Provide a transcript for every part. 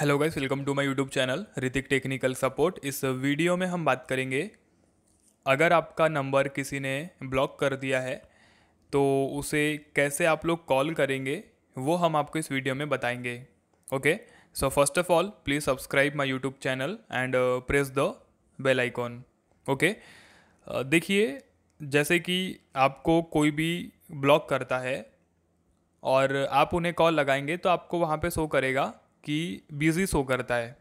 hello guys welcome to my YouTube channel Hritik technical support इस video में हम बात करेंगे अगर आपका नंबर किसी ने ब्लॉक कर दिया है तो उसे कैसे आप लोग कॉल करेंगे वो हम आपको इस वीडियो में बताएंगे okay so first of all please subscribe my YouTube channel and press the bell icon okay देखिए जैसे कि आपको कोई भी ब्लॉक करता है और आप उन्हें कॉल लगाएंगे तो आपको वहाँ पे शो करेगा कि बिजी शो करता है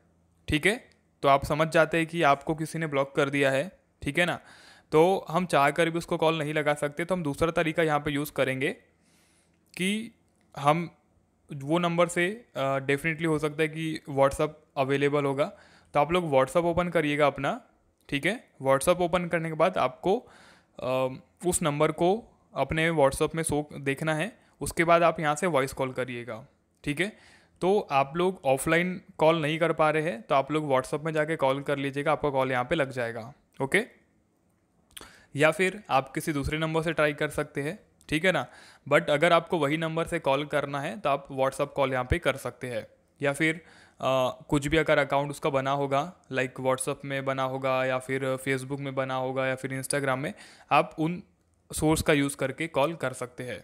ठीक है तो आप समझ जाते हैं कि आपको किसी ने ब्लॉक कर दिया है ठीक है ना तो हम चाह कर भी उसको कॉल नहीं लगा सकते तो हम दूसरा तरीका यहाँ पे यूज़ करेंगे कि हम वो नंबर से डेफिनेटली हो सकता है कि व्हाट्सअप अवेलेबल होगा तो आप लोग व्हाट्सअप ओपन करिएगा अपना ठीक है व्हाट्सअप ओपन करने के बाद आपको आ, उस नंबर को अपने व्हाट्सअप में शो देखना है उसके बाद आप यहाँ से वॉइस कॉल करिएगा ठीक है तो आप लोग ऑफलाइन कॉल नहीं कर पा रहे हैं तो आप लोग व्हाट्सअप में जाके कॉल कर लीजिएगा आपका कॉल यहाँ पे लग जाएगा ओके या फिर आप किसी दूसरे नंबर से ट्राई कर सकते हैं ठीक है ना बट अगर आपको वही नंबर से कॉल करना है तो आप व्हाट्सअप कॉल यहाँ पे कर सकते हैं या फिर आ, कुछ भी अगर अकाउंट उसका बना होगा लाइक व्हाट्सअप में बना होगा या फिर फेसबुक में बना होगा या फिर इंस्टाग्राम में आप उन सोर्स का यूज़ करके कॉल कर सकते हैं